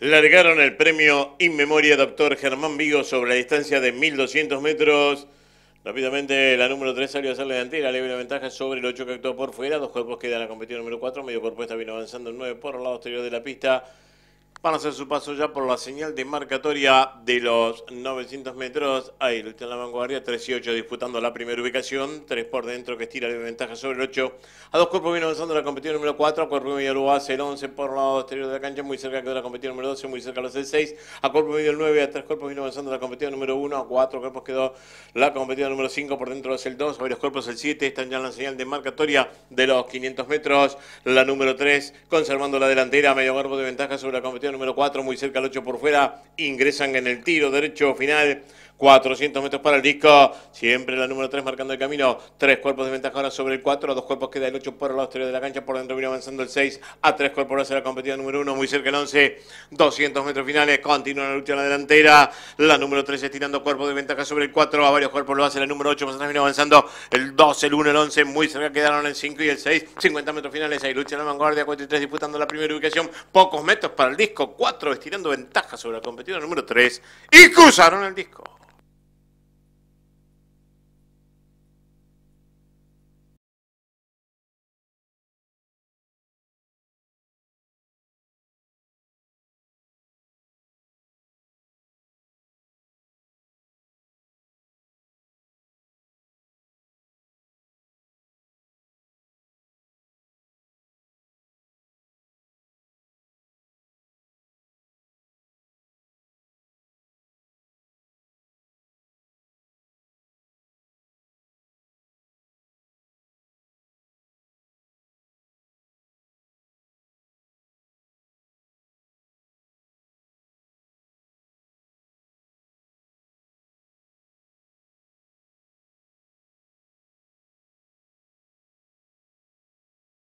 largaron el premio In Memoria Doctor Germán Vigo sobre la distancia de 1200 metros. Rápidamente, la número 3 salió a hacer la delantera, leve la ventaja sobre el 8 que actuó por fuera. Dos cuerpos quedan a competir número 4. Medio por puesta vino avanzando el 9 por el lado exterior de la pista van a hacer su paso ya por la señal de marcatoria de los 900 metros. Ahí está la vanguardia, 3 y 8 disputando la primera ubicación. 3 por dentro que estira de ventaja sobre el 8. A dos cuerpos viene avanzando la competición número 4. Cuerpo medio UAS, el 11 por el lado exterior de la cancha, muy cerca quedó la competición número 12, muy cerca los 6. A cuerpo medio el 9, a tres cuerpos vino avanzando la competición número 1. A cuatro cuerpos quedó la competición número 5, por dentro es el 2. A varios cuerpos el 7, están ya en la señal de marcatoria de los 500 metros. La número 3 conservando la delantera, medio cuerpo de ventaja sobre la competición número 4, muy cerca al 8 por fuera, ingresan en el tiro derecho final. 400 metros para el disco, siempre la número 3 marcando el camino, tres cuerpos de ventaja ahora sobre el 4, a dos cuerpos queda el 8 por el exterior de la cancha, por dentro viene avanzando el 6, a tres cuerpos hace la competida número 1, muy cerca el 11, 200 metros finales, continúa la lucha en la delantera, la número 3 estirando cuerpos de ventaja sobre el 4, a varios cuerpos lo hace la número 8, más atrás viene avanzando el 2, el 1, el 11, muy cerca quedaron el 5 y el 6, 50 metros finales, ahí lucha en la vanguardia, 4 y 3 disputando la primera ubicación, pocos metros para el disco. 4 estirando ventaja sobre la competidora número 3 y cruzaron el disco.